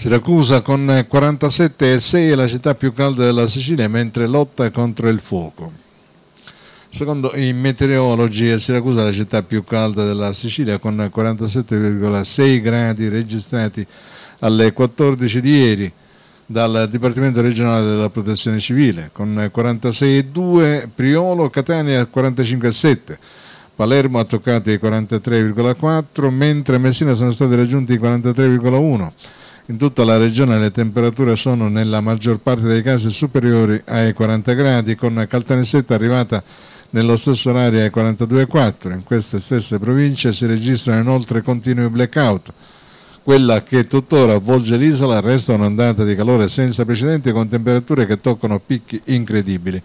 Siracusa con 47,6 è la città più calda della Sicilia mentre lotta contro il fuoco. Secondo i meteorologi Siracusa è la città più calda della Sicilia con 47,6 gradi registrati alle 14 di ieri dal Dipartimento regionale della protezione civile con 46,2 Priolo, Catania 45,7 Palermo ha toccato i 43,4 mentre Messina sono stati raggiunti i 43,1 in tutta la regione le temperature sono nella maggior parte dei casi superiori ai 40 gradi, con Caltanissetta arrivata nello stesso orario ai 42,4. In queste stesse province si registrano inoltre continui blackout. Quella che tuttora avvolge l'isola resta un'ondata di calore senza precedenti con temperature che toccano picchi incredibili.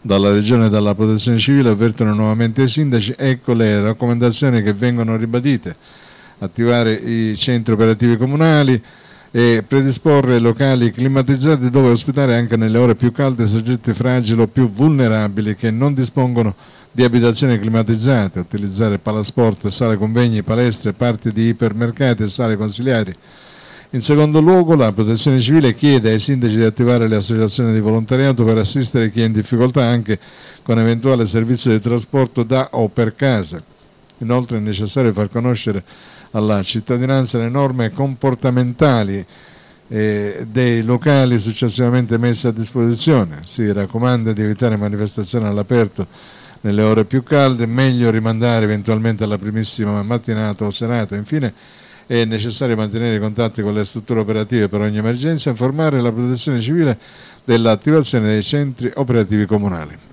Dalla regione e dalla protezione civile avvertono nuovamente i sindaci, ecco le raccomandazioni che vengono ribadite. Attivare i centri operativi comunali, e predisporre locali climatizzati dove ospitare anche nelle ore più calde soggetti fragili o più vulnerabili che non dispongono di abitazioni climatizzate, utilizzare palasport, sale convegni, palestre, parti di ipermercati e sale consigliari. In secondo luogo la protezione civile chiede ai sindaci di attivare le associazioni di volontariato per assistere chi è in difficoltà anche con eventuale servizio di trasporto da o per casa. Inoltre è necessario far conoscere alla cittadinanza le norme comportamentali eh, dei locali successivamente messi a disposizione. Si raccomanda di evitare manifestazioni all'aperto nelle ore più calde, meglio rimandare eventualmente alla primissima mattinata o serata. Infine è necessario mantenere i contatti con le strutture operative per ogni emergenza e informare la protezione civile dell'attivazione dei centri operativi comunali.